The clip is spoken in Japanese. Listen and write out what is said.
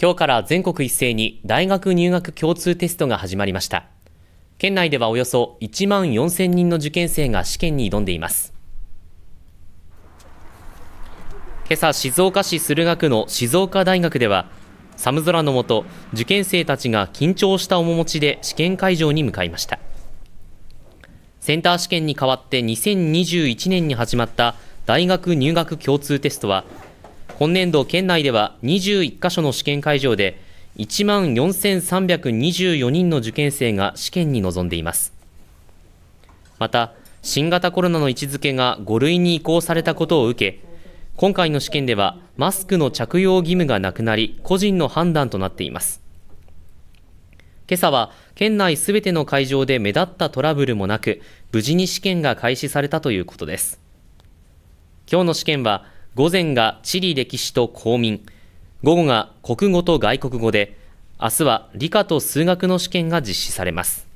今日から全国一斉に大学入学共通テストが始まりました県内ではおよそ1万4000人の受験生が試験に挑んでいます今朝静岡市駿河区の静岡大学では寒空の下受験生たちが緊張した面持ちで試験会場に向かいましたセンター試験に代わって2021年に始まった大学入学共通テストは今年度県内では21カ所の試験会場で1万4324人の受験生が試験に臨んでいますまた新型コロナの位置づけが5類に移行されたことを受け今回の試験ではマスクの着用義務がなくなり個人の判断となっています今朝は県内すべての会場で目立ったトラブルもなく無事に試験が開始されたということです今日の試験は午前が地理歴史と公民、午後が国語と外国語で、明日は理科と数学の試験が実施されます。